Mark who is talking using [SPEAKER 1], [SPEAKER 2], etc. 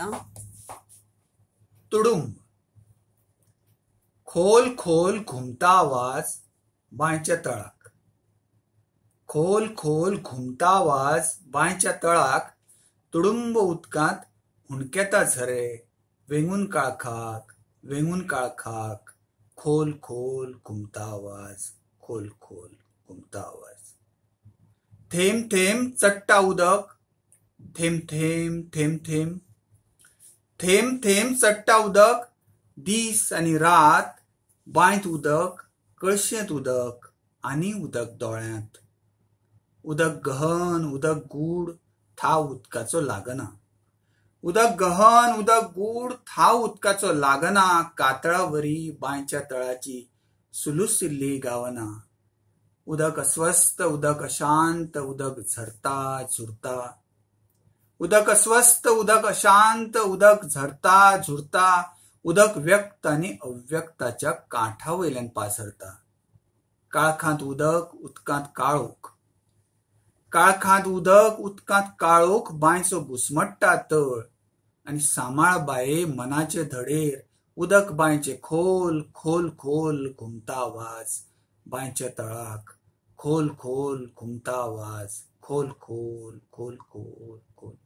[SPEAKER 1] शकता खोल खोल घुमता आवाज बांयच्या तळाक खोल खोल घुमता आवाज बांयच्या तळाक तुडुंब उदकांत हुणकेता झरे वेंगून काळखाक वेंगून काळखाक खोल खोल घुमता आवाज खोल खोल घुमता आवाज थेंब थेंब चट्टा उदक थेंब थेंब थेंब थेंब थेंब थेंब चडटा उदक दीस आनी रात बांयत उदक कळशेंत उदक आनी उदक दोळ्यांत उदक गहन उदक गूड थाव उदकाचो लागना उदक गहन उदक गूड थाव उदकाचो लागना वरी बांयच्या तळाची सुलुसिल्ली गावना उदक अस्वस्थ उदक अशांत उदक झरता झुरता उदक स्वस्त उदक शांत उदक झरता झुरता उदक व्यक्त आणि अव्यक्ताच्या काठा वयल्यान पासरता काळखांत उदक उदकांत काळोख काळखांत उदक उदकांत काळोख बांयचो घुसमट्टा तळ आणि सांबाळ बाये मनाचे धडेर उदक बांयचे खोल खोल खोल घुमता वाज बांयच्या तळाक खोल खोल घुमता वाज खोल खोल
[SPEAKER 2] खोल खोल खोल